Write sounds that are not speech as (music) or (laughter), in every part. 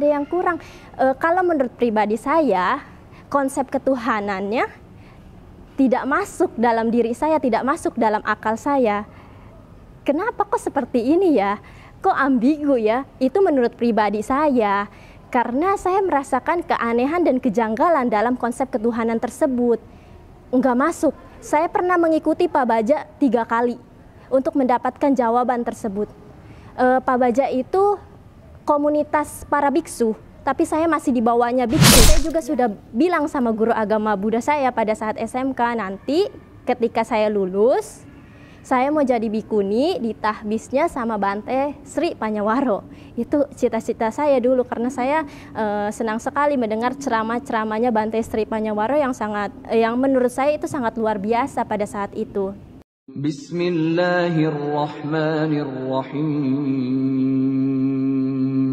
ada yang kurang. E, kalau menurut pribadi saya, konsep ketuhanannya tidak masuk dalam diri saya, tidak masuk dalam akal saya. Kenapa kok seperti ini ya? Kok ambigu ya? Itu menurut pribadi saya. Karena saya merasakan keanehan dan kejanggalan dalam konsep ketuhanan tersebut. Enggak masuk. Saya pernah mengikuti Pak Baja tiga kali untuk mendapatkan jawaban tersebut. E, Pak Baja itu komunitas para biksu, tapi saya masih dibawanya biksu. Saya juga sudah bilang sama guru agama Buddha saya pada saat SMK nanti ketika saya lulus, saya mau jadi bikuni di tahbisnya sama Bante Sri Panyawaro. Itu cita-cita saya dulu karena saya e, senang sekali mendengar ceramah-ceramahnya Bante Sri Panyawaro yang sangat yang menurut saya itu sangat luar biasa pada saat itu. Bismillahirrahmanirrahim.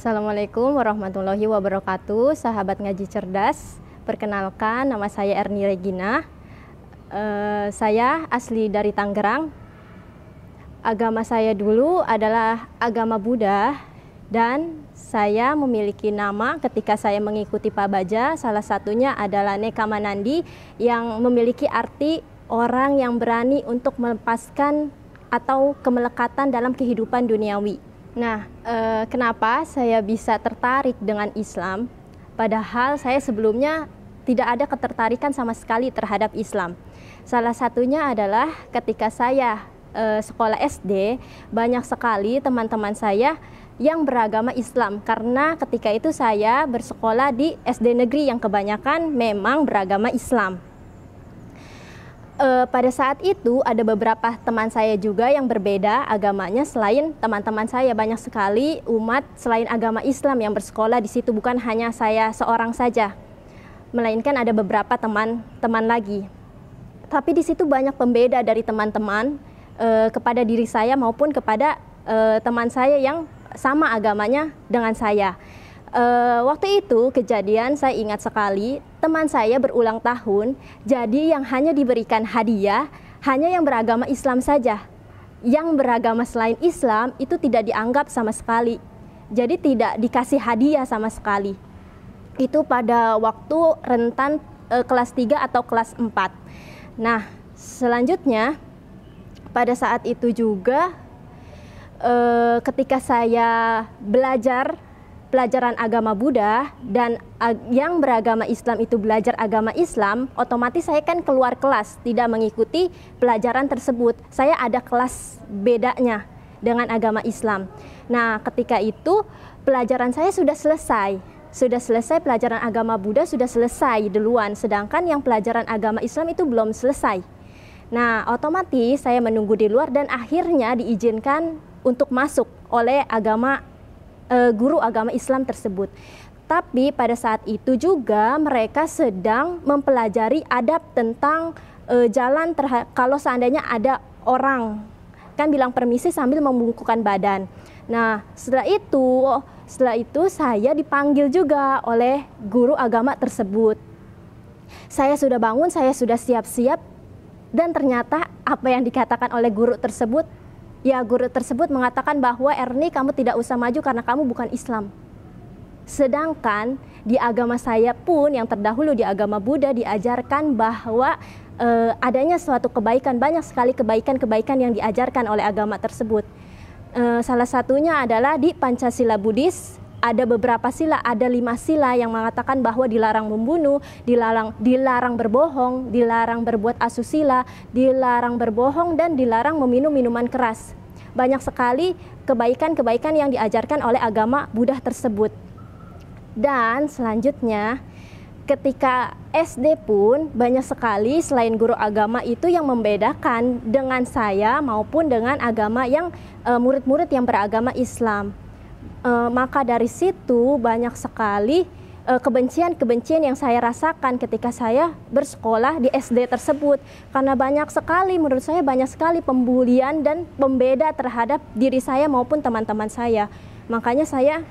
Assalamualaikum warahmatullahi wabarakatuh, sahabat ngaji cerdas. Perkenalkan, nama saya Erni Regina. Uh, saya asli dari Tangerang. Agama saya dulu adalah agama Buddha dan saya memiliki nama ketika saya mengikuti Pak Baja. Salah satunya adalah Nekamanandi yang memiliki arti orang yang berani untuk melepaskan atau kemelekatan dalam kehidupan duniawi. Nah, eh, kenapa saya bisa tertarik dengan Islam? Padahal saya sebelumnya tidak ada ketertarikan sama sekali terhadap Islam. Salah satunya adalah ketika saya eh, sekolah SD, banyak sekali teman-teman saya yang beragama Islam karena ketika itu saya bersekolah di SD negeri yang kebanyakan memang beragama Islam uh, pada saat itu ada beberapa teman saya juga yang berbeda agamanya selain teman-teman saya banyak sekali umat selain agama Islam yang bersekolah di situ bukan hanya saya seorang saja melainkan ada beberapa teman-teman lagi. Tapi di situ banyak pembeda dari teman-teman eh, kepada diri saya maupun kepada eh, teman saya yang sama agamanya dengan saya. Uh, waktu itu kejadian saya ingat sekali teman saya berulang tahun, jadi yang hanya diberikan hadiah hanya yang beragama Islam saja. Yang beragama selain Islam itu tidak dianggap sama sekali. Jadi tidak dikasih hadiah sama sekali. Itu pada waktu rentan uh, kelas 3 atau kelas 4. Nah, selanjutnya pada saat itu juga uh, ketika saya belajar pelajaran agama Buddha dan yang beragama Islam itu belajar agama Islam, otomatis saya kan keluar kelas, tidak mengikuti pelajaran tersebut. Saya ada kelas bedanya dengan agama Islam. Nah, ketika itu pelajaran saya sudah selesai. Sudah selesai pelajaran agama Buddha sudah selesai duluan, sedangkan yang pelajaran agama Islam itu belum selesai. Nah, otomatis saya menunggu di luar dan akhirnya diizinkan untuk masuk oleh agama uh, guru agama Islam tersebut. Tapi pada saat itu juga mereka sedang mempelajari adab tentang uh, jalan kalau seandainya ada orang kan bilang permisi sambil membungkukan badan. Nah, setelah itu, setelah itu saya dipanggil juga oleh guru agama tersebut. Saya sudah bangun, saya sudah siap-siap dan ternyata apa yang dikatakan oleh guru tersebut ya guru tersebut mengatakan bahwa Erni kamu tidak usah maju karena kamu bukan Islam. Sedangkan di agama saya pun yang terdahulu di agama Buddha diajarkan bahwa e, adanya suatu kebaikan banyak sekali kebaikan-kebaikan yang diajarkan oleh agama tersebut. E, salah satunya adalah di Pancasila Buddhis ada beberapa sila, ada lima sila yang mengatakan bahwa dilarang membunuh, dilarang dilarang berbohong, dilarang berbuat asusila, dilarang berbohong dan dilarang meminum minuman keras. Banyak sekali kebaikan-kebaikan yang diajarkan oleh agama Buddha tersebut. Dan selanjutnya, ketika SD pun banyak sekali selain guru agama itu yang membedakan dengan saya maupun dengan agama yang eh, murid-murid yang beragama Islam e, maka dari situ banyak sekali eh, kebencian-kebencian yang saya rasakan ketika saya bersekolah di SD tersebut karena banyak sekali menurut saya banyak sekali pembulian dan pembeda terhadap diri saya maupun teman-teman saya makanya saya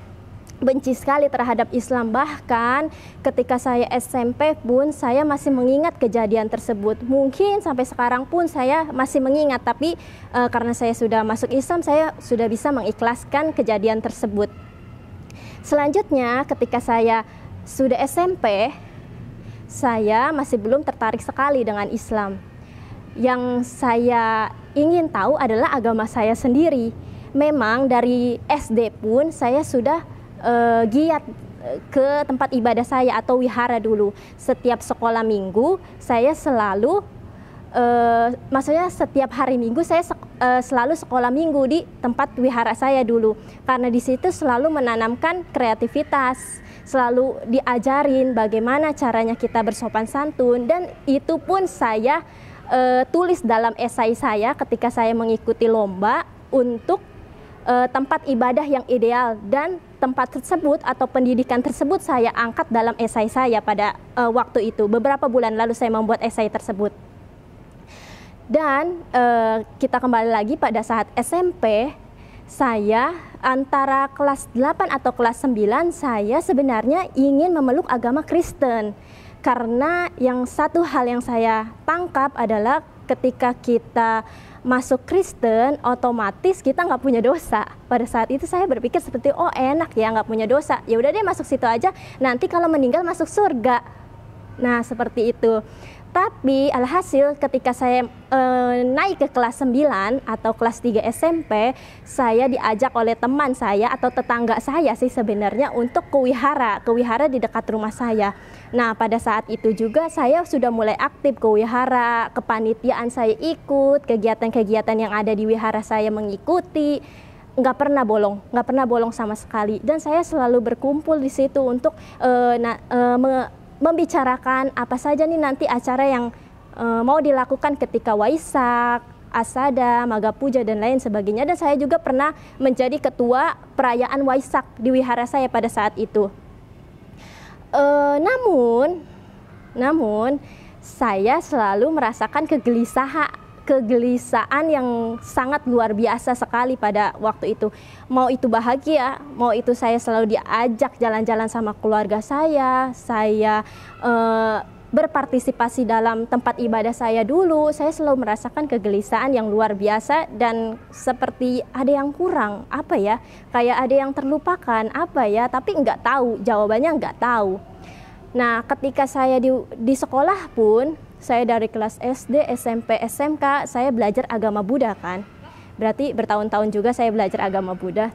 benci sekali terhadap Islam. Bahkan ketika saya SMP pun saya masih mengingat kejadian tersebut. Mungkin sampai sekarang pun saya masih mengingat, tapi e, karena saya sudah masuk Islam, saya sudah bisa mengikhlaskan kejadian tersebut. Selanjutnya, ketika saya sudah SMP, saya masih belum tertarik sekali dengan Islam. Yang saya ingin tahu adalah agama saya sendiri. Memang dari SD pun saya sudah uh, giat eh, ke tempat ibadah saya atau wihara dulu. Setiap sekolah minggu saya selalu uh, maksudnya setiap hari minggu saya sek, uh, selalu sekolah minggu di tempat wihara saya dulu karena di situ selalu menanamkan kreativitas, selalu diajarin bagaimana caranya kita bersopan santun dan itu pun saya uh, tulis dalam esai saya ketika saya mengikuti lomba untuk uh, tempat ibadah yang ideal dan tempat tersebut atau pendidikan tersebut saya angkat dalam esai saya pada uh, waktu itu. Beberapa bulan lalu saya membuat esai tersebut. Dan uh, kita kembali lagi pada saat SMP saya antara kelas 8 atau kelas 9 saya sebenarnya ingin memeluk agama Kristen. Karena yang satu hal yang saya tangkap adalah ketika kita masuk Kristen, otomatis kita nggak punya dosa. Pada saat itu saya berpikir seperti, oh enak ya nggak punya dosa. Ya udah deh masuk situ aja, nanti kalau meninggal masuk surga. Nah seperti itu. Tapi alhasil ketika saya e, naik ke kelas 9 atau kelas 3 SMP, saya diajak oleh teman saya atau tetangga saya sih sebenarnya untuk ke wihara, di dekat rumah saya. Nah, pada saat itu juga saya sudah mulai aktif ke wihara, kepanitiaan saya ikut, kegiatan-kegiatan yang ada di wihara saya mengikuti. Nggak pernah bolong, nggak pernah bolong sama sekali. Dan saya selalu berkumpul di situ untuk uh, na, uh, me membicarakan apa saja nih nanti acara yang uh, mau dilakukan ketika Waisak, Asada, Magapuja dan lain sebagainya. Dan saya juga pernah menjadi ketua perayaan Waisak di wihara saya pada saat itu. Uh, namun, namun saya selalu merasakan kegelisahan kegelisahan yang sangat luar biasa sekali pada waktu itu. Mau itu bahagia, mau itu saya selalu diajak jalan-jalan sama keluarga saya, saya uh, berpartisipasi dalam tempat ibadah saya dulu, saya selalu merasakan kegelisahan yang luar biasa dan seperti ada yang kurang, apa ya, kayak ada yang terlupakan, apa ya, tapi nggak tahu, jawabannya nggak tahu. Nah, ketika saya di, di sekolah pun, saya dari kelas SD, SMP, SMK, saya belajar agama Buddha kan. Berarti bertahun-tahun juga saya belajar agama Buddha.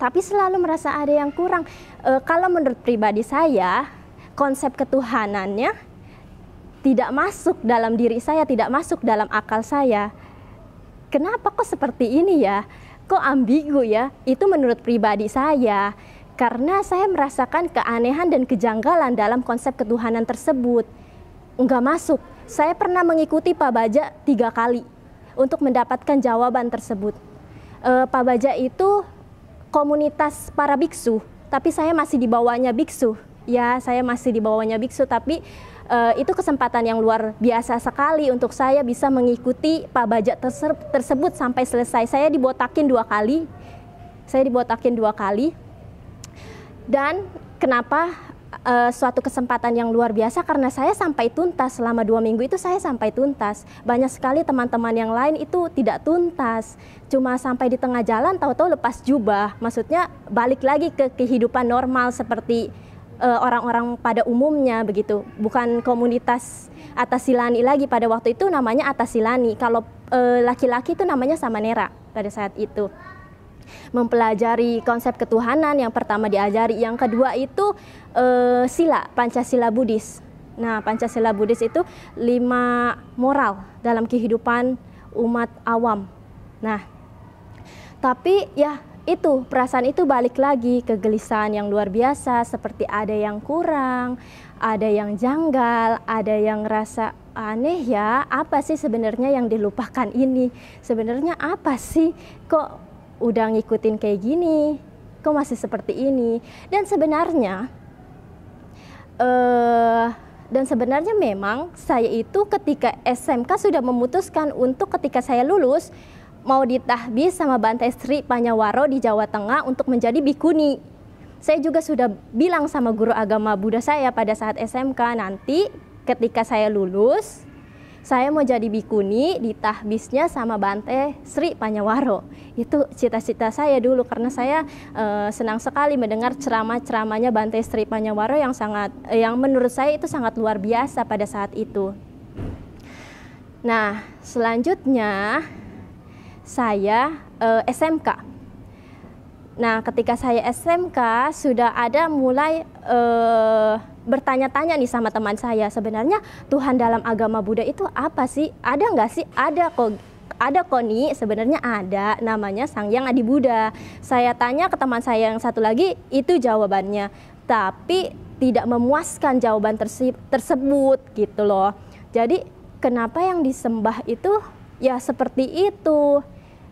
Tapi selalu merasa ada yang kurang. E, kalau menurut pribadi saya, konsep ketuhanannya tidak masuk dalam diri saya, tidak masuk dalam akal saya. Kenapa kok seperti ini ya? Kok ambigu ya? Itu menurut pribadi saya. Karena saya merasakan keanehan dan kejanggalan dalam konsep ketuhanan tersebut. Enggak masuk. Saya pernah mengikuti Pak Baja tiga kali untuk mendapatkan jawaban tersebut. E, Pak Baja itu komunitas para biksu, tapi saya masih di bawahnya biksu. Ya, saya masih di bawahnya biksu, tapi uh, itu kesempatan yang luar biasa sekali untuk saya bisa mengikuti Pak Bajak terse tersebut sampai selesai. Saya dibotakin dua kali, saya dibotakin dua kali. Dan kenapa uh, suatu kesempatan yang luar biasa karena saya sampai tuntas selama dua minggu itu saya sampai tuntas. Banyak sekali teman-teman yang lain itu tidak tuntas, cuma sampai di tengah jalan tahu-tahu lepas jubah. Maksudnya balik lagi ke kehidupan normal seperti Eh, orang-orang uh, pada umumnya begitu, bukan komunitas atas silani lagi pada waktu itu namanya atas silani. Kalau uh, laki-laki itu namanya sama nera pada saat itu. Mempelajari konsep ketuhanan yang pertama diajari, yang kedua itu uh, sila Pancasila Buddhis. Nah, Pancasila Buddhis itu lima moral dalam kehidupan umat awam. Nah, tapi ya itu perasaan itu balik lagi kegelisahan yang luar biasa seperti ada yang kurang, ada yang janggal, ada yang rasa aneh ya, apa sih sebenarnya yang dilupakan ini? Sebenarnya apa sih kok udah ngikutin kayak gini? Kok masih seperti ini? Dan sebenarnya eh uh, dan sebenarnya memang saya itu ketika SMK sudah memutuskan untuk ketika saya lulus mau ditahbis sama Bantai Sri Panyawaro di Jawa Tengah untuk menjadi bikuni. Saya juga sudah bilang sama guru agama Buddha saya pada saat SMK nanti ketika saya lulus, saya mau jadi bikuni di tahbisnya sama Bante Sri Panyawaro. Itu cita-cita saya dulu karena saya e, senang sekali mendengar ceramah-ceramahnya Bante Sri Panyawaro yang sangat eh, yang menurut saya itu sangat luar biasa pada saat itu. Nah, selanjutnya saya e, eh, SMK. Nah, ketika saya SMK sudah ada mulai e, bertanya-tanya nih sama teman saya sebenarnya Tuhan dalam agama Buddha itu apa sih? Ada nggak sih? Ada kok ada kok nih. sebenarnya ada namanya Sang Yang Adi Buddha. Saya tanya ke teman saya yang satu lagi itu jawabannya. Tapi tidak memuaskan jawaban tersebut gitu loh. Jadi kenapa yang disembah itu ya seperti itu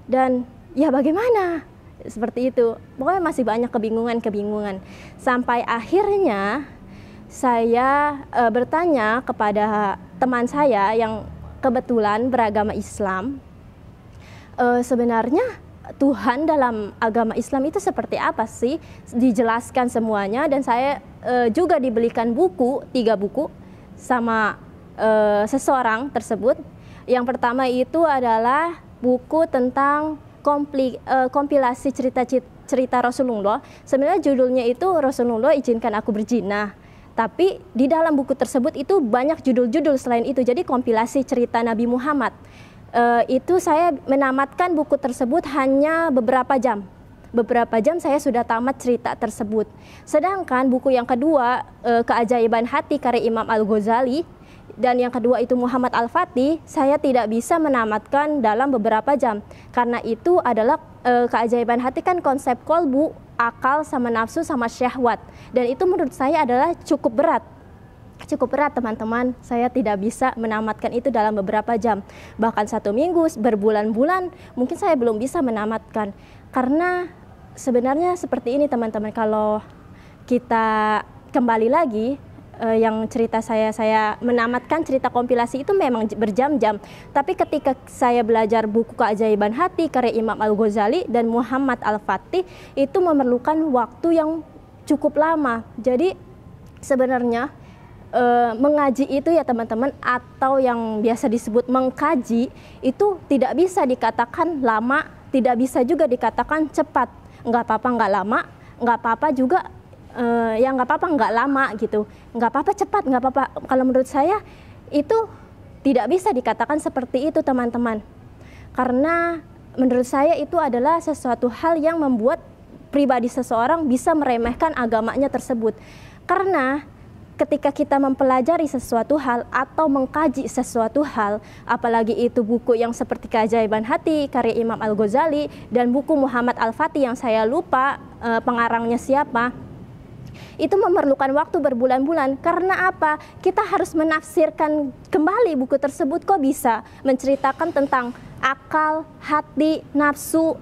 dan ya bagaimana seperti itu pokoknya masih banyak kebingungan-kebingungan sampai akhirnya saya e, bertanya kepada teman saya yang kebetulan beragama Islam e, sebenarnya Tuhan dalam agama Islam itu seperti apa sih? Dijelaskan semuanya dan saya e, juga dibelikan buku, tiga buku sama e, seseorang tersebut yang pertama itu adalah buku tentang kompli, uh, kompilasi cerita-cerita Rasulullah. Sebenarnya judulnya itu Rasulullah izinkan aku berjinah. Tapi di dalam buku tersebut itu banyak judul-judul selain itu. Jadi kompilasi cerita Nabi Muhammad. Uh, itu saya menamatkan buku tersebut hanya beberapa jam beberapa jam saya sudah tamat cerita tersebut. Sedangkan buku yang kedua, e, Keajaiban Hati karya Imam Al-Ghazali, dan yang kedua itu Muhammad Al-Fatih, saya tidak bisa menamatkan dalam beberapa jam. Karena itu adalah e, keajaiban hati kan konsep kolbu, akal sama nafsu sama syahwat. Dan itu menurut saya adalah cukup berat cukup berat teman-teman. Saya tidak bisa menamatkan itu dalam beberapa jam. Bahkan satu minggu, berbulan-bulan, mungkin saya belum bisa menamatkan. Karena sebenarnya seperti ini teman-teman, kalau kita kembali lagi, uh, yang cerita saya saya menamatkan cerita kompilasi itu memang berjam-jam. Tapi ketika saya belajar buku keajaiban hati karya Imam Al Ghazali dan Muhammad Al Fatih itu memerlukan waktu yang cukup lama. Jadi sebenarnya uh, mengaji itu ya teman-teman atau yang biasa disebut mengkaji itu tidak bisa dikatakan lama, tidak bisa juga dikatakan cepat. Enggak apa-apa enggak lama, enggak apa-apa juga uh, ya nggak apa-apa nggak lama gitu nggak apa-apa cepat nggak apa-apa kalau menurut saya itu tidak bisa dikatakan seperti itu teman-teman karena menurut saya itu adalah sesuatu hal yang membuat pribadi seseorang bisa meremehkan agamanya tersebut karena ketika kita mempelajari sesuatu hal atau mengkaji sesuatu hal, apalagi itu buku yang seperti Keajaiban Hati karya Imam Al-Ghazali dan buku Muhammad Al-Fatih yang saya lupa eh, pengarangnya siapa, itu memerlukan waktu berbulan-bulan. Karena apa? Kita harus menafsirkan kembali buku tersebut kok bisa menceritakan tentang akal, hati, nafsu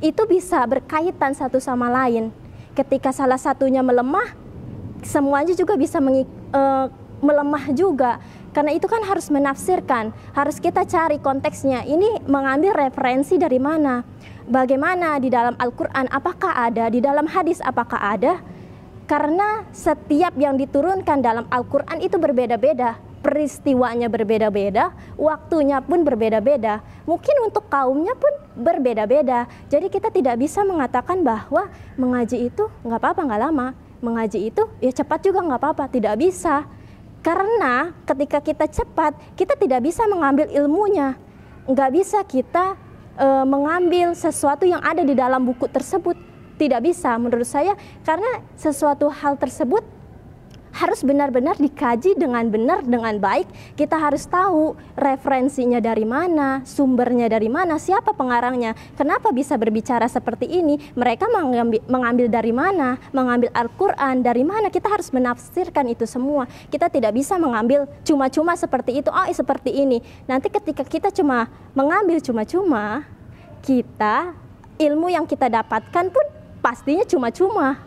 itu bisa berkaitan satu sama lain. Ketika salah satunya melemah, semuanya juga bisa uh, melemah juga. Karena itu kan harus menafsirkan, harus kita cari konteksnya. Ini mengambil referensi dari mana? Bagaimana di dalam Al-Qur'an apakah ada, di dalam hadis apakah ada? Karena setiap yang diturunkan dalam Al-Quran itu berbeda-beda. Peristiwanya berbeda-beda, waktunya pun berbeda-beda. Mungkin untuk kaumnya pun berbeda-beda. Jadi kita tidak bisa mengatakan bahwa mengaji itu nggak apa-apa, nggak lama. Mengaji itu ya cepat juga nggak apa-apa, tidak bisa. Karena ketika kita cepat, kita tidak bisa mengambil ilmunya. Nggak bisa kita e, mengambil sesuatu yang ada di dalam buku tersebut tidak bisa menurut saya karena sesuatu hal tersebut harus benar-benar dikaji dengan benar dengan baik. Kita harus tahu referensinya dari mana, sumbernya dari mana, siapa pengarangnya, kenapa bisa berbicara seperti ini, mereka mengambil, mengambil dari mana, mengambil Al-Qur'an dari mana. Kita harus menafsirkan itu semua. Kita tidak bisa mengambil cuma-cuma seperti itu, oh seperti ini. Nanti ketika kita cuma mengambil cuma-cuma, kita ilmu yang kita dapatkan pun pastinya cuma-cuma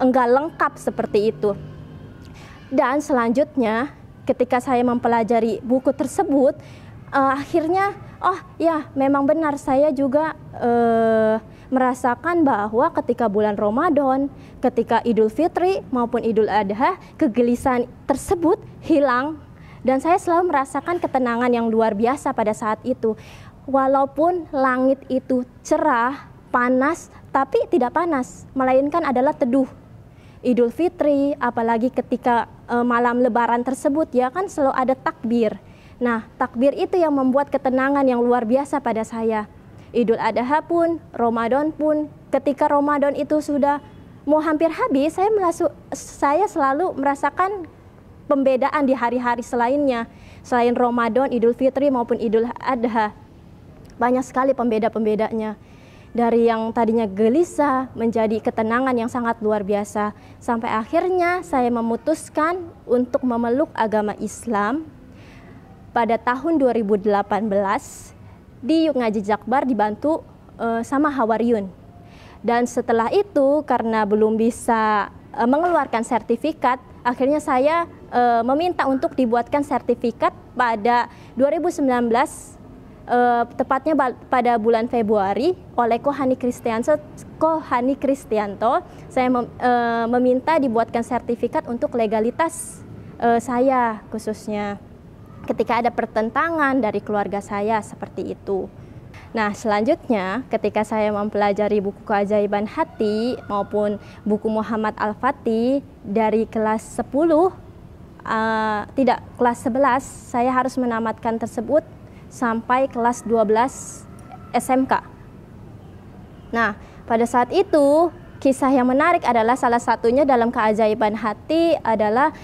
enggak lengkap seperti itu. Dan selanjutnya ketika saya mempelajari buku tersebut uh, akhirnya oh ya memang benar saya juga uh, merasakan bahwa ketika bulan Ramadan, ketika Idul Fitri maupun Idul Adha kegelisahan tersebut hilang dan saya selalu merasakan ketenangan yang luar biasa pada saat itu. Walaupun langit itu cerah, panas, tapi tidak panas, melainkan adalah teduh. Idul Fitri, apalagi ketika e, malam Lebaran tersebut ya kan selalu ada takbir. Nah, takbir itu yang membuat ketenangan yang luar biasa pada saya. Idul Adha pun, Ramadan pun, ketika Ramadan itu sudah mau hampir habis, saya melasu, saya selalu merasakan pembedaan di hari-hari selainnya, selain Ramadan, Idul Fitri maupun Idul Adha. Banyak sekali pembeda-pembedanya dari yang tadinya gelisah menjadi ketenangan yang sangat luar biasa. Sampai akhirnya saya memutuskan untuk memeluk agama Islam pada tahun 2018 di Yuk Ngaji Jakbar dibantu uh, sama Hawaryun Dan setelah itu karena belum bisa uh, mengeluarkan sertifikat, akhirnya saya uh, meminta untuk dibuatkan sertifikat pada 2019 uh, tepatnya pada bulan Februari oleh Kohani Kristianto, Kohani Kristianto saya mem, uh, meminta dibuatkan sertifikat untuk legalitas uh, saya khususnya ketika ada pertentangan dari keluarga saya seperti itu. Nah, selanjutnya ketika saya mempelajari buku keajaiban hati maupun buku Muhammad Al-Fatih dari kelas 10 uh, tidak kelas 11, saya harus menamatkan tersebut sampai kelas 12 SMK. Nah, pada saat itu kisah yang menarik adalah salah satunya dalam keajaiban hati adalah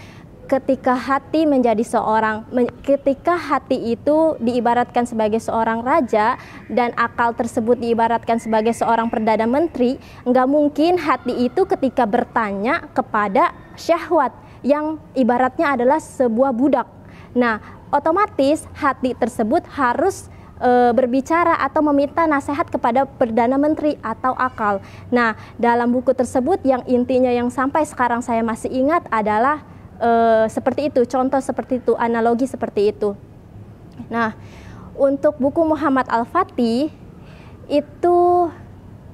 ketika hati menjadi seorang ketika hati itu diibaratkan sebagai seorang raja dan akal tersebut diibaratkan sebagai seorang perdana menteri nggak mungkin hati itu ketika bertanya kepada syahwat yang ibaratnya adalah sebuah budak nah otomatis hati tersebut harus eh, berbicara atau meminta nasihat kepada Perdana Menteri atau akal. Nah, dalam buku tersebut yang intinya yang sampai sekarang saya masih ingat adalah e, seperti itu, contoh seperti itu, analogi seperti itu. Nah, untuk buku Muhammad Al-Fatih itu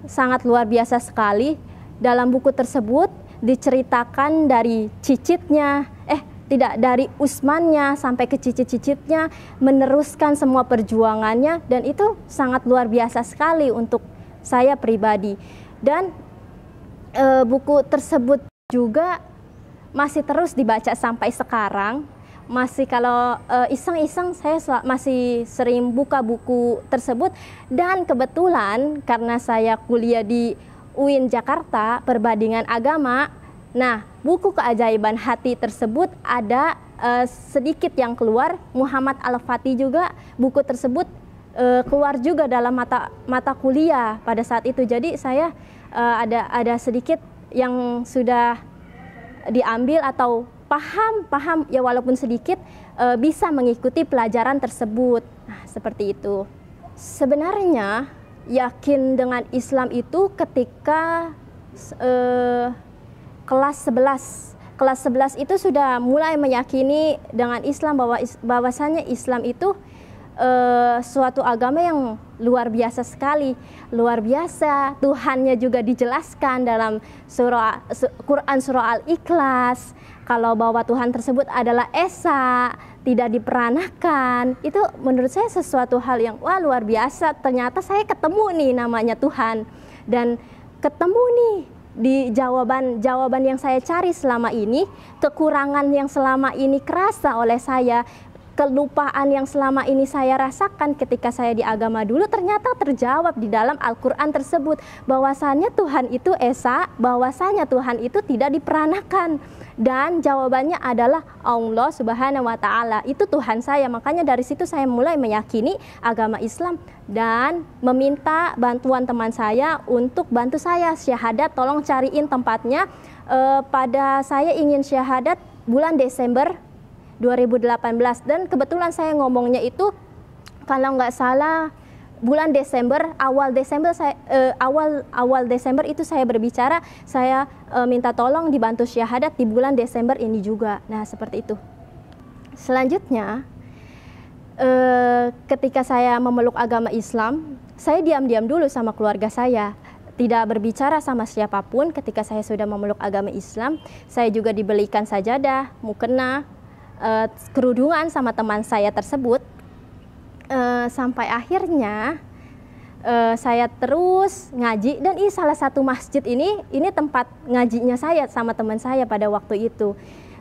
sangat luar biasa sekali. Dalam buku tersebut diceritakan dari cicitnya, tidak dari Usmannya sampai ke cicit-cicitnya meneruskan semua perjuangannya dan itu sangat luar biasa sekali untuk saya pribadi dan e, buku tersebut juga masih terus dibaca sampai sekarang masih kalau eh, iseng-iseng saya masih sering buka buku tersebut dan kebetulan karena saya kuliah di UIN Jakarta perbandingan agama nah buku keajaiban hati tersebut ada uh, sedikit yang keluar Muhammad Al-Fatih juga buku tersebut uh, keluar juga dalam mata mata kuliah pada saat itu jadi saya uh, ada ada sedikit yang sudah diambil atau paham paham ya walaupun sedikit uh, bisa mengikuti pelajaran tersebut nah, seperti itu sebenarnya yakin dengan Islam itu ketika uh, kelas 11 kelas 11 itu sudah mulai meyakini dengan Islam bahwa bahwasanya Islam itu e, suatu agama yang luar biasa sekali, luar biasa. Tuhannya juga dijelaskan dalam surah Quran surah Al-Ikhlas kalau bahwa Tuhan tersebut adalah esa, tidak diperanakan. Itu menurut saya sesuatu hal yang wah luar biasa. Ternyata saya ketemu nih namanya Tuhan dan ketemu nih di jawaban jawaban yang saya cari selama ini, kekurangan yang selama ini kerasa oleh saya kelupaan yang selama ini saya rasakan ketika saya di agama dulu ternyata terjawab di dalam Al-Quran tersebut bahwasannya Tuhan itu Esa, bahwasanya Tuhan itu tidak diperanakan dan jawabannya adalah Allah Subhanahu wa taala. Itu Tuhan saya. Makanya dari situ saya mulai meyakini agama Islam dan meminta bantuan teman saya untuk bantu saya syahadat tolong cariin tempatnya e, pada saya ingin syahadat bulan Desember 2018 dan kebetulan saya ngomongnya itu kalau nggak salah bulan Desember awal Desember saya eh, awal awal Desember itu saya berbicara saya eh, minta tolong dibantu syahadat di bulan Desember ini juga nah seperti itu selanjutnya eh, ketika saya memeluk agama Islam saya diam-diam dulu sama keluarga saya tidak berbicara sama siapapun ketika saya sudah memeluk agama Islam saya juga dibelikan sajadah mukena uh, kerudungan sama teman saya tersebut uh, sampai akhirnya uh, saya terus ngaji dan ini salah satu masjid ini ini tempat ngajinya saya sama teman saya pada waktu itu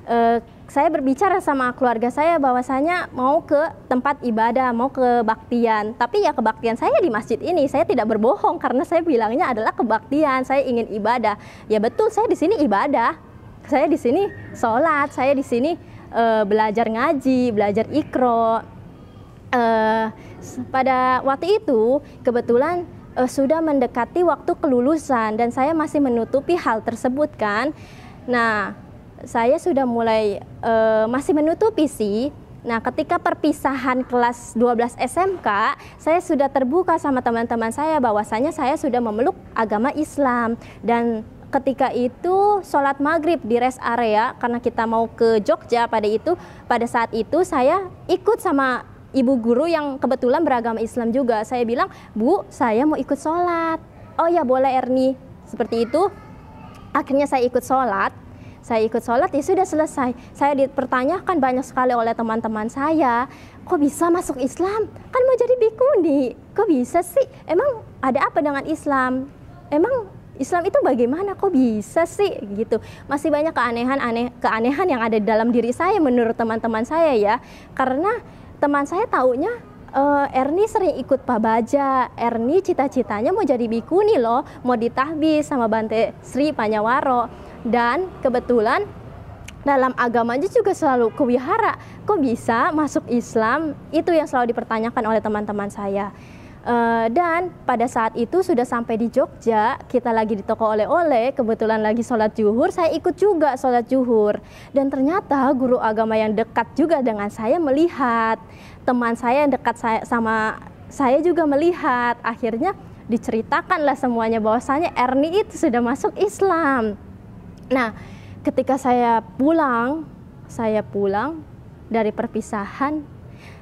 uh, saya berbicara sama keluarga saya bahwasanya mau ke tempat ibadah, mau ke baktian. Tapi ya kebaktian saya di masjid ini, saya tidak berbohong karena saya bilangnya adalah kebaktian, saya ingin ibadah. Ya betul, saya di sini ibadah. Saya di sini sholat, saya di sini uh, belajar ngaji, belajar ikro. Uh, pada waktu itu kebetulan uh, sudah mendekati waktu kelulusan dan saya masih menutupi hal tersebut kan. Nah, saya sudah mulai uh, masih menutupi sih. Nah, ketika perpisahan kelas 12 SMK, saya sudah terbuka sama teman-teman saya bahwasanya saya sudah memeluk agama Islam dan ketika itu sholat maghrib di rest area karena kita mau ke Jogja pada itu pada saat itu saya ikut sama ibu guru yang kebetulan beragama Islam juga saya bilang bu saya mau ikut sholat oh ya boleh Erni seperti itu akhirnya saya ikut sholat saya ikut sholat ya sudah selesai. Saya dipertanyakan banyak sekali oleh teman-teman saya, kok bisa masuk Islam? Kan mau jadi bikuni, kok bisa sih? Emang ada apa dengan Islam? Emang Islam itu bagaimana kok bisa sih gitu masih banyak keanehan aneh keanehan yang ada dalam diri saya menurut teman-teman saya ya karena teman saya taunya uh, eh, Erni sering ikut Pak Baja. Erni cita-citanya mau jadi bikuni loh, mau ditahbi sama Bante Sri Panyawaro. Dan kebetulan dalam agamanya juga selalu kewihara. Kok bisa masuk Islam? Itu yang selalu dipertanyakan oleh teman-teman saya. Eh, dan pada saat itu sudah sampai di Jogja, kita lagi di toko oleh-oleh, kebetulan lagi sholat juhur, saya ikut juga sholat juhur. Dan ternyata guru agama yang dekat juga dengan saya melihat, teman saya yang dekat saya, sama saya juga melihat. Akhirnya diceritakanlah semuanya bahwasanya Erni itu sudah masuk Islam. Nah, ketika saya pulang, saya pulang dari perpisahan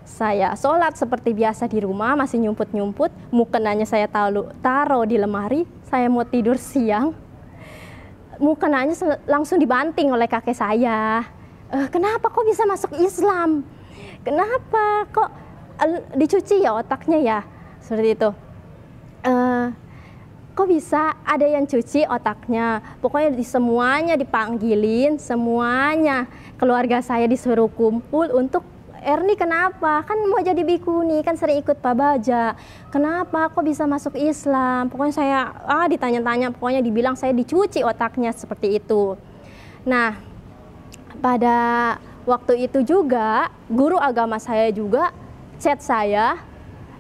saya sholat seperti biasa di rumah masih nyumput-nyumput mukenanya saya taruh di lemari saya mau tidur siang mukenanya langsung dibanting oleh kakek saya e, kenapa kok bisa masuk Islam kenapa kok dicuci ya otaknya ya seperti itu e, kok bisa ada yang cuci otaknya pokoknya di semuanya dipanggilin semuanya keluarga saya disuruh kumpul untuk Erni kenapa? Kan mau jadi bikuni kan sering ikut Pak Baja. Kenapa kok bisa masuk Islam? Pokoknya saya ah ditanya-tanya, pokoknya dibilang saya dicuci otaknya seperti itu. Nah, pada waktu itu juga guru agama saya juga chat saya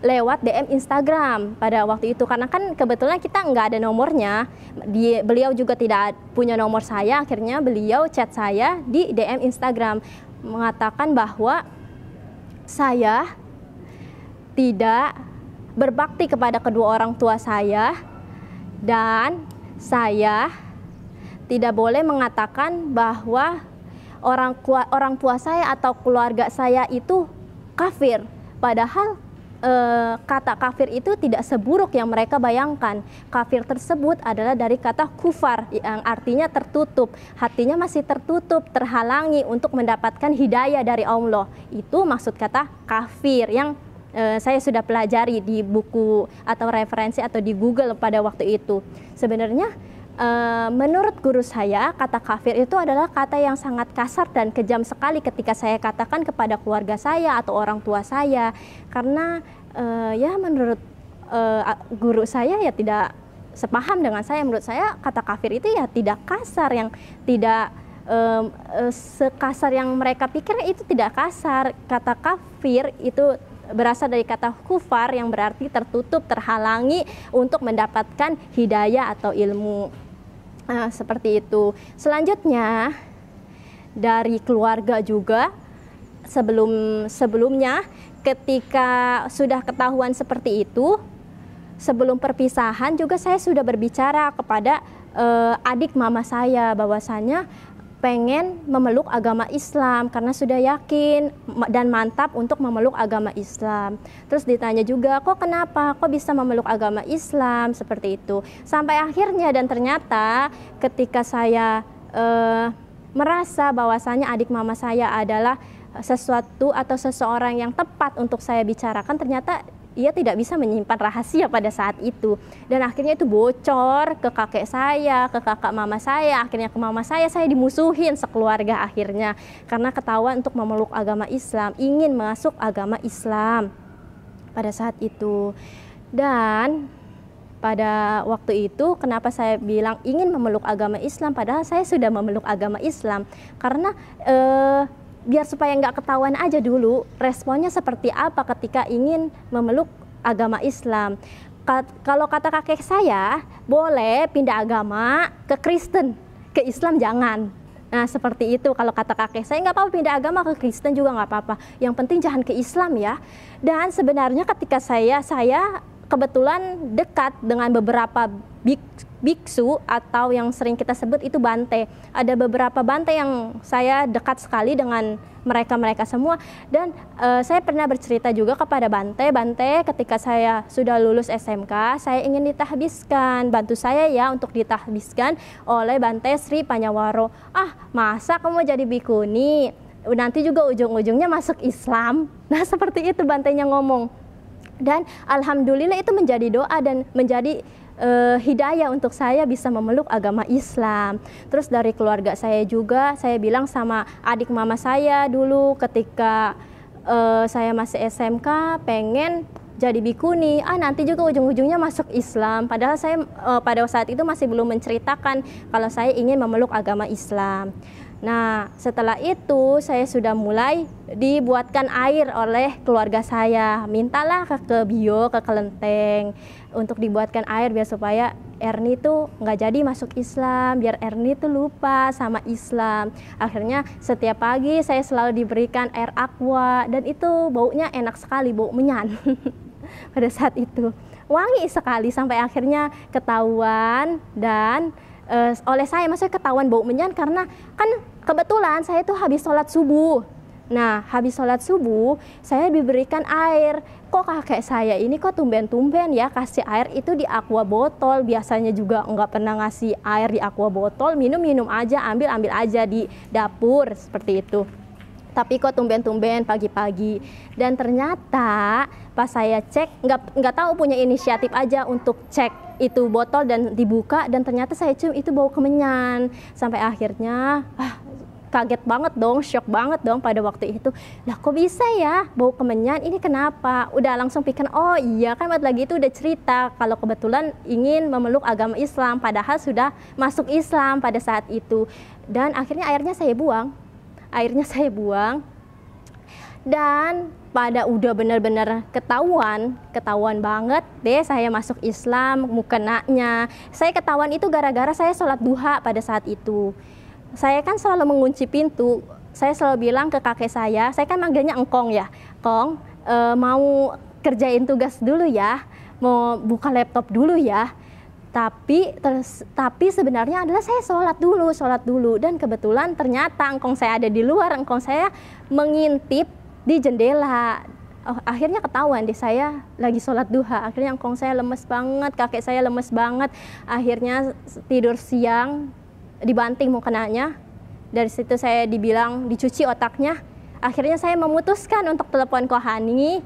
lewat DM Instagram pada waktu itu karena kan kebetulan kita nggak ada nomornya di, beliau juga tidak punya nomor saya akhirnya beliau chat saya di DM Instagram mengatakan bahwa saya tidak berbakti kepada kedua orang tua saya dan saya tidak boleh mengatakan bahwa orang orang tua saya atau keluarga saya itu kafir padahal uh, kata kafir itu tidak seburuk yang mereka bayangkan. Kafir tersebut adalah dari kata kufar yang artinya tertutup. Hatinya masih tertutup, terhalangi untuk mendapatkan hidayah dari Allah. Itu maksud kata kafir yang eh, saya sudah pelajari di buku atau referensi atau di Google pada waktu itu. Sebenarnya Eh, menurut guru saya, kata kafir itu adalah kata yang sangat kasar dan kejam sekali ketika saya katakan kepada keluarga saya atau orang tua saya, karena uh, ya menurut uh, guru saya ya tidak sepaham dengan saya. Menurut saya kata kafir itu ya tidak kasar, yang tidak um, sekasar yang mereka pikir itu tidak kasar. Kata kafir itu berasal dari kata kufar yang berarti tertutup, terhalangi untuk mendapatkan hidayah atau ilmu. Nah, seperti itu. Selanjutnya dari keluarga juga sebelum sebelumnya ketika sudah ketahuan seperti itu sebelum perpisahan juga saya sudah berbicara kepada eh, adik mama saya bahwasanya pengen memeluk agama Islam karena sudah yakin dan mantap untuk memeluk agama Islam. Terus ditanya juga, kok kenapa? Kok bisa memeluk agama Islam seperti itu? Sampai akhirnya dan ternyata ketika saya eh, merasa bahwasanya adik mama saya adalah sesuatu atau seseorang yang tepat untuk saya bicarakan, ternyata ia tidak bisa menyimpan rahasia pada saat itu dan akhirnya itu bocor ke kakek saya, ke kakak mama saya, akhirnya ke mama saya saya dimusuhin sekeluarga akhirnya karena ketahuan untuk memeluk agama Islam, ingin masuk agama Islam pada saat itu. Dan pada waktu itu kenapa saya bilang ingin memeluk agama Islam padahal saya sudah memeluk agama Islam karena eh, biar supaya nggak ketahuan aja dulu responnya seperti apa ketika ingin memeluk agama Islam. Kat, kalau kata kakek saya, boleh pindah agama ke Kristen, ke Islam jangan. Nah seperti itu kalau kata kakek saya nggak apa-apa pindah agama ke Kristen juga nggak apa-apa. Yang penting jangan ke Islam ya. Dan sebenarnya ketika saya saya kebetulan dekat dengan beberapa big biksu atau yang sering kita sebut itu bante. Ada beberapa bante yang saya dekat sekali dengan mereka-mereka semua dan uh, saya pernah bercerita juga kepada bante, bante ketika saya sudah lulus SMK, saya ingin ditahbiskan. Bantu saya ya untuk ditahbiskan oleh bante Sri Panyawaro. Ah, masa kamu jadi bikuni? Nanti juga ujung-ujungnya masuk Islam. (laughs) Nah, seperti itu bantenya ngomong dan alhamdulillah itu menjadi doa dan menjadi uh, hidayah untuk saya bisa memeluk agama Islam. Terus dari keluarga saya juga, saya bilang sama adik mama saya dulu ketika uh, saya masih SMK pengen jadi bikuni, ah nanti juga ujung-ujungnya masuk Islam. Padahal saya uh, pada saat itu masih belum menceritakan kalau saya ingin memeluk agama Islam. Nah, setelah itu saya sudah mulai dibuatkan air oleh keluarga saya. Mintalah ke, ke bio, ke kelenteng untuk dibuatkan air biar supaya Erni tuh nggak jadi masuk Islam, biar Erni tuh lupa sama Islam. Akhirnya setiap pagi saya selalu diberikan air aqua dan itu baunya enak sekali, bau menyan (laughs) pada saat itu. Wangi sekali sampai akhirnya ketahuan dan uh, oleh saya maksudnya ketahuan bau menyan karena kan kebetulan saya tuh habis sholat subuh Nah, habis sholat subuh, saya diberikan air. Kok kakek saya ini kok tumben-tumben ya kasih air itu di aqua botol. Biasanya juga nggak pernah ngasih air di aqua botol, minum-minum aja, ambil-ambil aja di dapur, seperti itu. Tapi kok tumben-tumben pagi-pagi. Dan ternyata pas saya cek, nggak, nggak tahu punya inisiatif aja untuk cek itu botol dan dibuka dan ternyata saya cium itu bau kemenyan sampai akhirnya ah, kaget banget dong, shock banget dong pada waktu itu. Lah kok bisa ya bau kemenyan ini kenapa? Udah langsung pikir, oh iya kan buat lagi itu udah cerita kalau kebetulan ingin memeluk agama Islam padahal sudah masuk Islam pada saat itu. Dan akhirnya airnya saya buang. Airnya saya buang. Dan pada udah bener-bener ketahuan, ketahuan banget deh saya masuk Islam, mukenanya. Saya ketahuan itu gara-gara saya sholat duha pada saat itu. Saya kan selalu mengunci pintu, saya selalu bilang ke kakek saya, saya kan manggilnya engkong ya, kong e, mau kerjain tugas dulu ya, mau buka laptop dulu ya. Tapi terus, tapi sebenarnya adalah saya sholat dulu, sholat dulu. Dan kebetulan ternyata engkong saya ada di luar, engkong saya mengintip di jendela oh, akhirnya ketahuan deh saya lagi sholat duha akhirnya kong saya lemes banget kakek saya lemes banget akhirnya tidur siang dibanting mau kenanya dari situ saya dibilang dicuci otaknya akhirnya saya memutuskan untuk telepon Kohani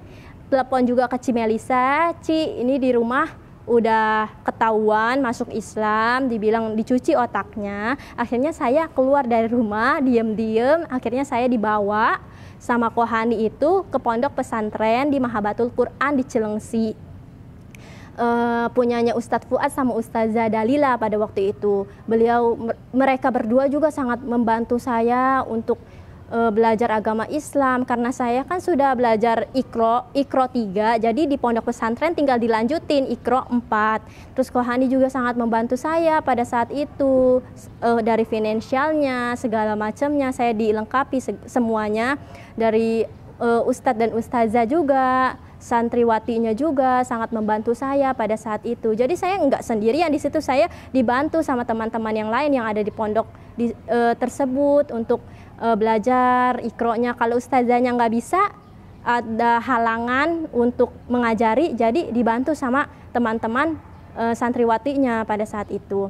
telepon juga ke Cimelisa Ci ini di rumah udah ketahuan masuk Islam dibilang dicuci otaknya akhirnya saya keluar dari rumah diem-diem akhirnya saya dibawa sama Kohani itu ke pondok pesantren di Mahabatul Quran di Cilengsi. Uh, punyanya Ustadz Fuad sama Ustazah Dalila pada waktu itu. Beliau mereka berdua juga sangat membantu saya untuk uh, belajar agama Islam karena saya kan sudah belajar ikro ikro tiga jadi di pondok pesantren tinggal dilanjutin ikro empat terus Kohani juga sangat membantu saya pada saat itu uh, dari finansialnya segala macamnya saya dilengkapi se semuanya dari uh, ustadz dan ustazah juga santriwatinya juga sangat membantu saya pada saat itu. Jadi saya enggak sendirian di situ, saya dibantu sama teman-teman yang lain yang ada di pondok di, e, tersebut untuk uh, belajar ikronya kalau ustazahnya nggak bisa ada halangan untuk mengajari jadi dibantu sama teman-teman uh, santriwatinya pada saat itu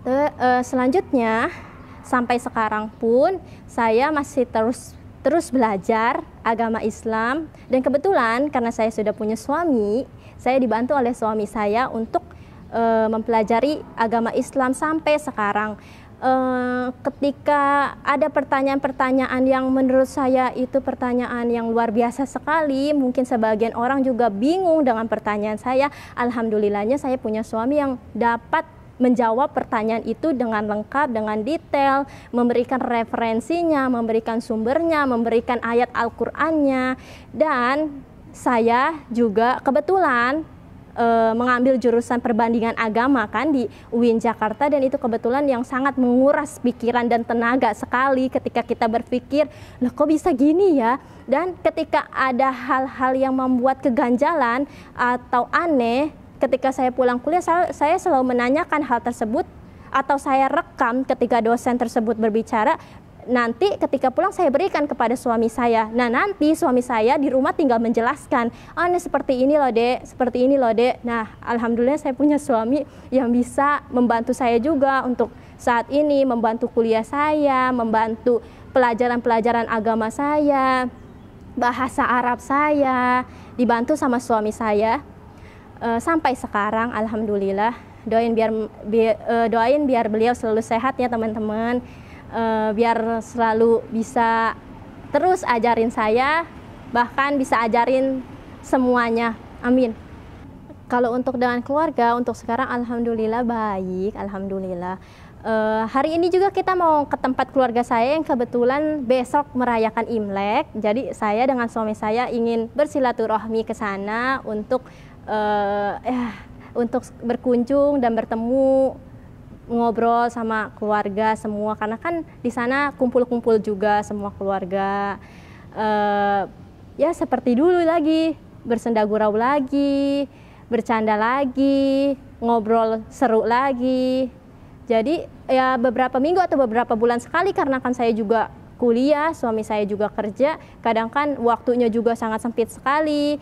Te, uh, selanjutnya sampai sekarang pun saya masih terus terus belajar agama Islam dan kebetulan karena saya sudah punya suami saya dibantu oleh suami saya untuk e, mempelajari agama Islam sampai sekarang eh, ketika ada pertanyaan-pertanyaan yang menurut saya itu pertanyaan yang luar biasa sekali, mungkin sebagian orang juga bingung dengan pertanyaan saya. Alhamdulillahnya saya punya suami yang dapat menjawab pertanyaan itu dengan lengkap, dengan detail, memberikan referensinya, memberikan sumbernya, memberikan ayat Al-Qur'annya dan saya juga kebetulan e, mengambil jurusan perbandingan agama kan di UIN Jakarta dan itu kebetulan yang sangat menguras pikiran dan tenaga sekali ketika kita berpikir loh kok bisa gini ya dan ketika ada hal-hal yang membuat keganjalan atau aneh ketika saya pulang kuliah saya, saya selalu menanyakan hal tersebut atau saya rekam ketika dosen tersebut berbicara nanti ketika pulang saya berikan kepada suami saya. Nah nanti suami saya di rumah tinggal menjelaskan, oh ini seperti ini loh dek, seperti ini loh dek. Nah alhamdulillah saya punya suami yang bisa membantu saya juga untuk saat ini membantu kuliah saya, membantu pelajaran-pelajaran agama saya, bahasa Arab saya, dibantu sama suami saya. E, sampai sekarang alhamdulillah doain biar, bi, e, doain biar beliau selalu sehat ya teman-teman uh, biar selalu bisa terus ajarin saya bahkan bisa ajarin semuanya amin kalau untuk dengan keluarga untuk sekarang alhamdulillah baik alhamdulillah Uh, hari ini juga kita mau ke tempat keluarga saya yang kebetulan besok merayakan Imlek. Jadi saya dengan suami saya ingin bersilaturahmi ke sana untuk uh, eh, untuk berkunjung dan bertemu ngobrol sama keluarga semua karena kan di sana kumpul-kumpul juga semua keluarga uh, ya seperti dulu lagi bersenda gurau lagi bercanda lagi ngobrol seru lagi jadi ya beberapa minggu atau beberapa bulan sekali karena kan saya juga kuliah, suami saya juga kerja, kadang kan waktunya juga sangat sempit sekali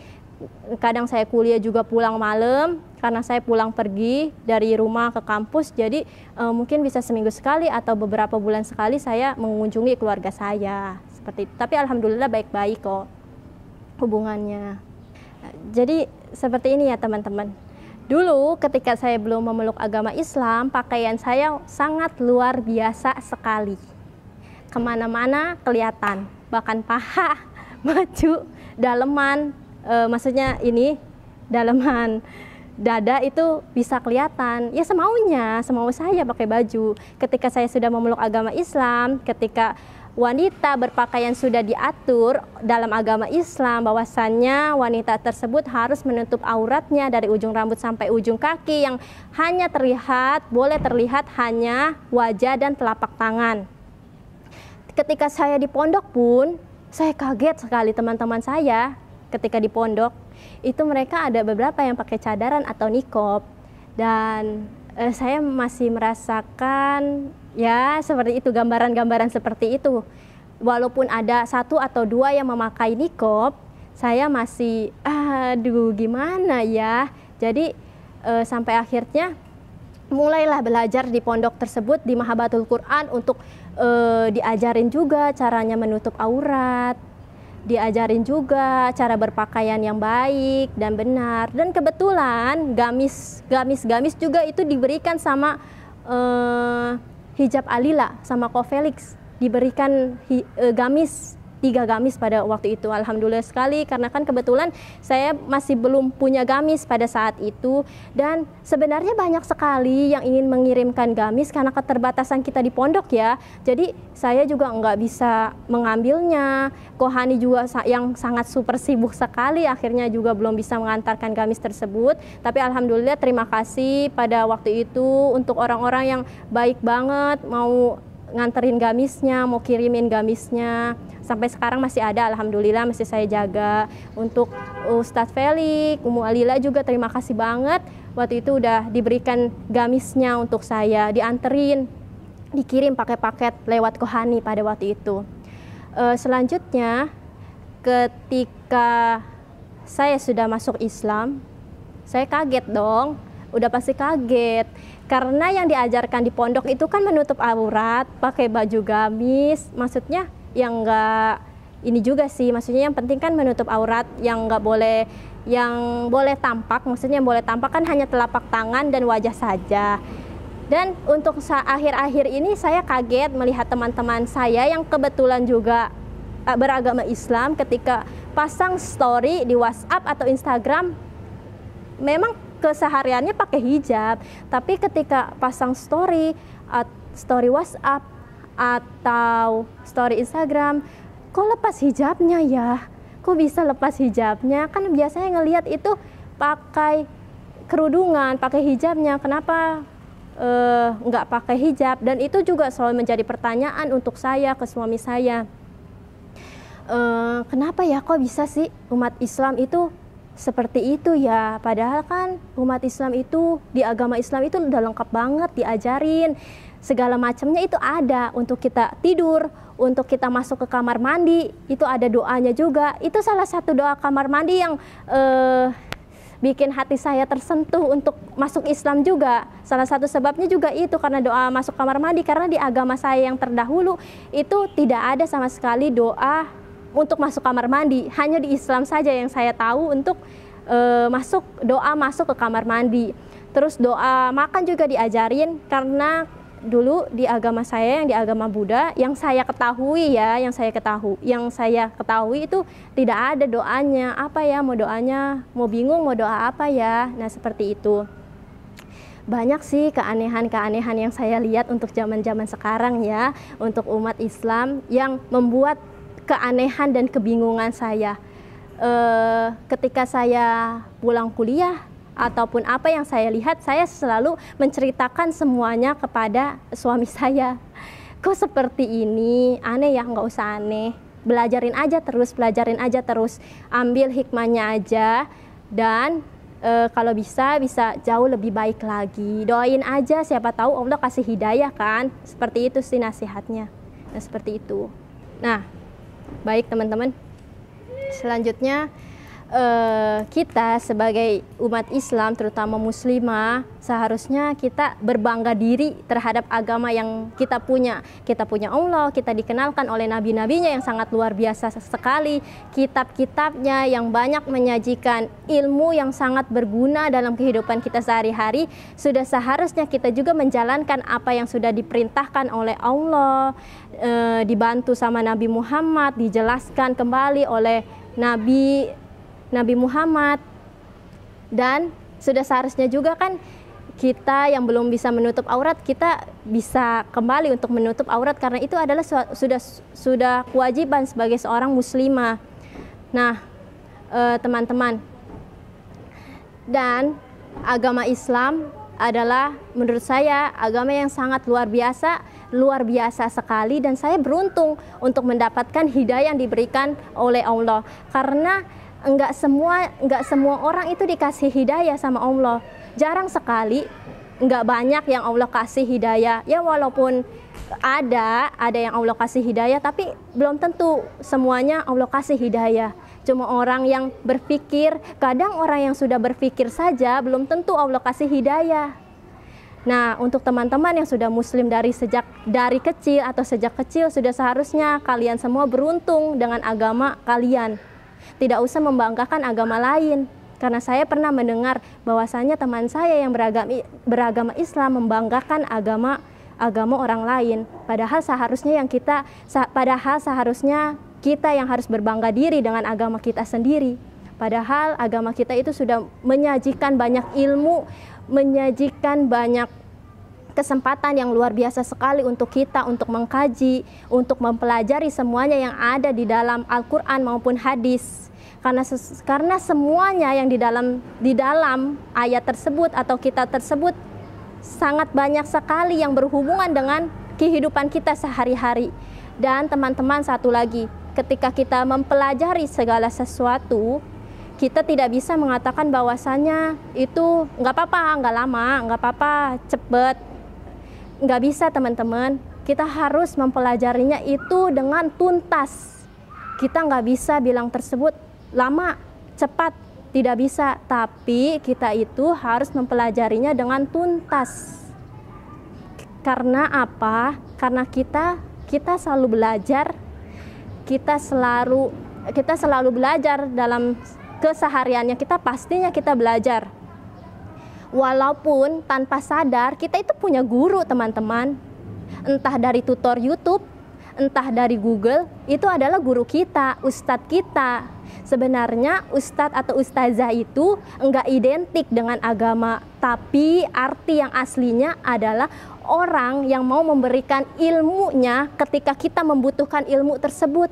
kadang saya kuliah juga pulang malam karena saya pulang pergi dari rumah ke kampus jadi e, mungkin bisa seminggu sekali atau beberapa bulan sekali saya mengunjungi keluarga saya seperti tapi alhamdulillah baik-baik kok hubungannya jadi seperti ini ya teman-teman dulu ketika saya belum memeluk agama Islam pakaian saya sangat luar biasa sekali kemana-mana kelihatan bahkan paha (laughs) maju daleman uh, maksudnya ini dalaman dada itu bisa kelihatan. Ya semaunya, semau saya pakai baju. Ketika saya sudah memeluk agama Islam, ketika wanita berpakaian sudah diatur dalam agama Islam bahwasannya wanita tersebut harus menutup auratnya dari ujung rambut sampai ujung kaki yang hanya terlihat boleh terlihat hanya wajah dan telapak tangan. Ketika saya di pondok pun saya kaget sekali teman-teman saya ketika di pondok itu mereka ada beberapa yang pakai cadaran atau nikop dan eh, saya masih merasakan ya seperti itu gambaran-gambaran seperti itu walaupun ada satu atau dua yang memakai nikop saya masih aduh gimana ya jadi eh, sampai akhirnya mulailah belajar di pondok tersebut di Mahabatul Quran untuk eh, diajarin juga caranya menutup aurat diajarin juga cara berpakaian yang baik dan benar. Dan kebetulan gamis gamis gamis juga itu diberikan sama uh, hijab Alila sama Ko Felix diberikan hi, uh, gamis tiga gamis pada waktu itu. Alhamdulillah sekali karena kan kebetulan saya masih belum punya gamis pada saat itu dan sebenarnya banyak sekali yang ingin mengirimkan gamis karena keterbatasan kita di pondok ya. Jadi saya juga nggak bisa mengambilnya. Kohani juga yang sangat super sibuk sekali akhirnya juga belum bisa mengantarkan gamis tersebut. Tapi alhamdulillah terima kasih pada waktu itu untuk orang-orang yang baik banget mau nganterin gamisnya, mau kirimin gamisnya. Sampai sekarang masih ada, alhamdulillah masih saya jaga. Untuk Ustadz Felix Umu Alila juga terima kasih banget. Waktu itu udah diberikan gamisnya untuk saya, dianterin, dikirim pakai paket lewat Kohani pada waktu itu. Eh, selanjutnya, ketika saya sudah masuk Islam, saya kaget dong, udah pasti kaget karena yang diajarkan di pondok itu kan menutup aurat, pakai baju gamis, maksudnya yang enggak ini juga sih, maksudnya yang penting kan menutup aurat, yang enggak boleh yang boleh tampak, maksudnya yang boleh tampak kan hanya telapak tangan dan wajah saja. Dan untuk akhir-akhir ini saya kaget melihat teman-teman saya yang kebetulan juga eh, beragama Islam ketika pasang story di WhatsApp atau Instagram memang kesehariannya pakai hijab tapi ketika pasang story story WhatsApp atau story Instagram kok lepas hijabnya ya kok bisa lepas hijabnya kan biasanya ngelihat itu pakai kerudungan pakai hijabnya kenapa eh, nggak uh, pakai hijab dan itu juga selalu menjadi pertanyaan untuk saya ke suami saya uh, kenapa ya kok bisa sih umat Islam itu seperti itu ya. Padahal kan umat Islam itu di agama Islam itu udah lengkap banget diajarin segala macamnya itu ada untuk kita tidur, untuk kita masuk ke kamar mandi itu ada doanya juga. Itu salah satu doa kamar mandi yang eh, bikin hati saya tersentuh untuk masuk Islam juga. Salah satu sebabnya juga itu karena doa masuk kamar mandi karena di agama saya yang terdahulu itu tidak ada sama sekali doa untuk masuk kamar mandi. Hanya di Islam saja yang saya tahu untuk e, masuk doa masuk ke kamar mandi. Terus doa makan juga diajarin karena dulu di agama saya yang di agama Buddha yang saya ketahui ya, yang saya ketahui, yang saya ketahui itu tidak ada doanya. Apa ya mau doanya? Mau bingung mau doa apa ya? Nah, seperti itu. Banyak sih keanehan-keanehan yang saya lihat untuk zaman-zaman sekarang ya, untuk umat Islam yang membuat keanehan dan kebingungan saya e, ketika saya pulang kuliah ataupun apa yang saya lihat saya selalu menceritakan semuanya kepada suami (laughs) saya kok seperti ini aneh ya nggak usah aneh belajarin aja terus belajarin aja terus ambil hikmahnya aja dan e, kalau bisa bisa jauh lebih baik lagi doain aja siapa tahu Allah kasih hidayah kan seperti itu sih nasihatnya nah, seperti itu nah Baik teman-teman, selanjutnya Eh, kita sebagai umat Islam terutama muslimah seharusnya kita berbangga diri terhadap agama yang kita punya. Kita punya Allah, kita dikenalkan oleh nabi-nabinya yang sangat luar biasa sekali, kitab-kitabnya yang banyak menyajikan ilmu yang sangat berguna dalam kehidupan kita sehari-hari. Sudah seharusnya kita juga menjalankan apa yang sudah diperintahkan oleh Allah, eh, dibantu sama Nabi Muhammad, dijelaskan kembali oleh Nabi Nabi Muhammad. Dan sudah seharusnya juga kan kita yang belum bisa menutup aurat kita bisa kembali untuk menutup aurat karena itu adalah sudah sudah kewajiban sebagai seorang muslimah. Nah, eh, teman-teman. Dan agama Islam adalah menurut saya agama yang sangat luar biasa, luar biasa sekali dan saya beruntung untuk mendapatkan hidayah yang diberikan oleh Allah karena enggak semua enggak semua orang itu dikasih hidayah sama Allah. Jarang sekali enggak banyak yang Allah kasih hidayah. Ya walaupun ada, ada yang Allah kasih hidayah tapi belum tentu semuanya Allah kasih hidayah. Cuma orang yang berpikir, kadang orang yang sudah berpikir saja belum tentu Allah kasih hidayah. Nah, untuk teman-teman yang sudah muslim dari sejak dari kecil atau sejak kecil sudah seharusnya kalian semua beruntung dengan agama kalian tidak usah membanggakan agama lain. Karena saya pernah mendengar bahwasanya teman saya yang beragama, beragama Islam membanggakan agama agama orang lain. Padahal seharusnya yang kita padahal seharusnya kita yang harus berbangga diri dengan agama kita sendiri. Padahal agama kita itu sudah menyajikan banyak ilmu, menyajikan banyak kesempatan yang luar biasa sekali untuk kita untuk mengkaji, untuk mempelajari semuanya yang ada di dalam Al-Qur'an maupun hadis. Karena karena semuanya yang di dalam di dalam ayat tersebut atau kita tersebut sangat banyak sekali yang berhubungan dengan kehidupan kita sehari-hari. Dan teman-teman satu lagi, ketika kita mempelajari segala sesuatu, kita tidak bisa mengatakan bahwasannya itu nggak apa-apa, nggak lama, nggak apa-apa, cepet nggak bisa teman-teman. Kita harus mempelajarinya itu dengan tuntas. Kita nggak bisa bilang tersebut lama, cepat, tidak bisa. Tapi kita itu harus mempelajarinya dengan tuntas. Karena apa? Karena kita kita selalu belajar, kita selalu kita selalu belajar dalam kesehariannya kita pastinya kita belajar Walaupun tanpa sadar kita itu punya guru teman-teman. Entah dari tutor YouTube, entah dari Google, itu adalah guru kita, ustadz kita. Sebenarnya ustadz atau ustazah itu enggak identik dengan agama, tapi arti yang aslinya adalah orang yang mau memberikan ilmunya ketika kita membutuhkan ilmu tersebut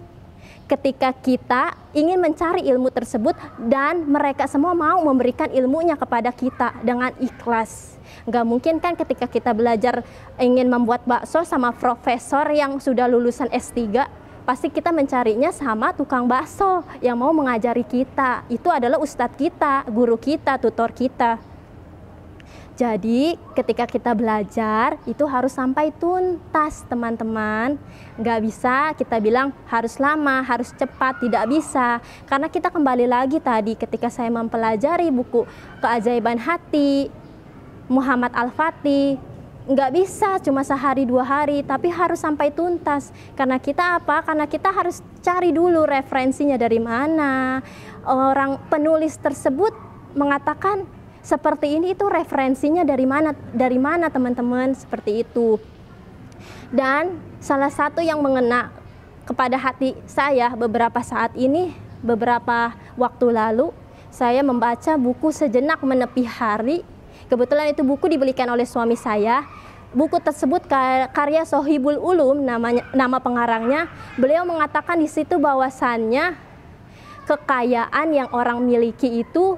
ketika kita ingin mencari ilmu tersebut dan mereka semua mau memberikan ilmunya kepada kita dengan ikhlas. Nggak mungkin kan ketika kita belajar ingin membuat bakso sama profesor yang sudah lulusan S3, pasti kita mencarinya sama tukang bakso yang mau mengajari kita. Itu adalah ustadz kita, guru kita, tutor kita. Jadi ketika kita belajar itu harus sampai tuntas teman-teman. Nggak bisa kita bilang harus lama, harus cepat, tidak bisa. Karena kita kembali lagi tadi ketika saya mempelajari buku Keajaiban Hati, Muhammad Al-Fatih, nggak bisa cuma sehari dua hari tapi harus sampai tuntas karena kita apa karena kita harus cari dulu referensinya dari mana orang penulis tersebut mengatakan seperti ini itu referensinya dari mana dari mana teman-teman seperti itu. Dan salah satu yang mengena kepada hati saya beberapa saat ini, beberapa waktu lalu saya membaca buku Sejenak Menepi Hari. Kebetulan itu buku dibelikan oleh suami saya buku tersebut karya Sohibul Ulum namanya nama pengarangnya beliau mengatakan di situ bahwasannya kekayaan yang orang miliki itu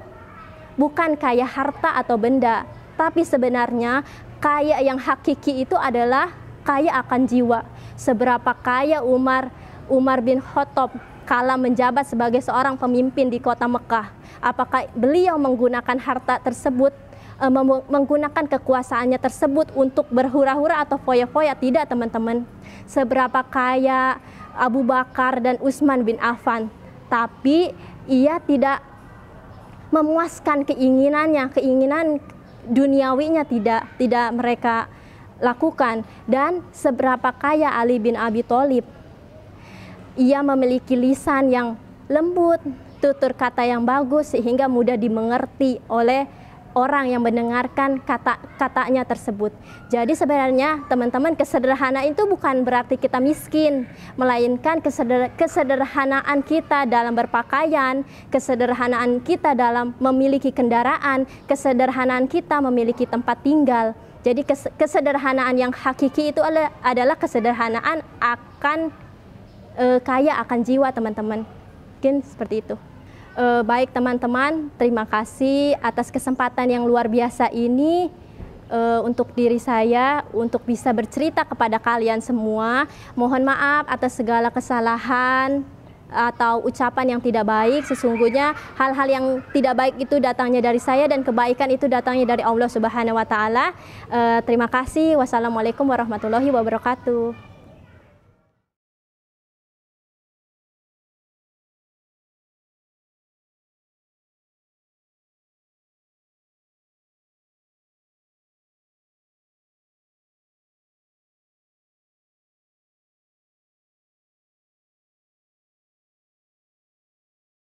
bukan kaya harta atau benda, tapi sebenarnya kaya yang hakiki itu adalah kaya akan jiwa. Seberapa kaya Umar Umar bin Khattab kala menjabat sebagai seorang pemimpin di kota Mekah. Apakah beliau menggunakan harta tersebut eh, menggunakan kekuasaannya tersebut untuk berhura-hura atau foya-foya tidak teman-teman seberapa kaya Abu Bakar dan Utsman bin Affan tapi ia tidak memuaskan keinginannya, keinginan duniawinya tidak tidak mereka lakukan dan seberapa kaya Ali bin Abi Thalib ia memiliki lisan yang lembut, tutur kata yang bagus sehingga mudah dimengerti oleh orang yang mendengarkan kata-katanya tersebut. Jadi sebenarnya teman-teman kesederhanaan itu bukan berarti kita miskin, melainkan keseder kesederhanaan kita dalam berpakaian, kesederhanaan kita dalam memiliki kendaraan, kesederhanaan kita memiliki tempat tinggal. Jadi kesederhanaan yang hakiki itu adalah kesederhanaan akan e, kaya akan jiwa teman-teman. Mungkin seperti itu eh, baik teman-teman, terima kasih atas kesempatan yang luar biasa ini eh, untuk diri saya untuk bisa bercerita kepada kalian semua. Mohon maaf atas segala kesalahan atau ucapan yang tidak baik. Sesungguhnya hal-hal yang tidak baik itu datangnya dari saya dan kebaikan itu datangnya dari Allah Subhanahu wa taala. Eh, terima kasih. Wassalamualaikum warahmatullahi wabarakatuh.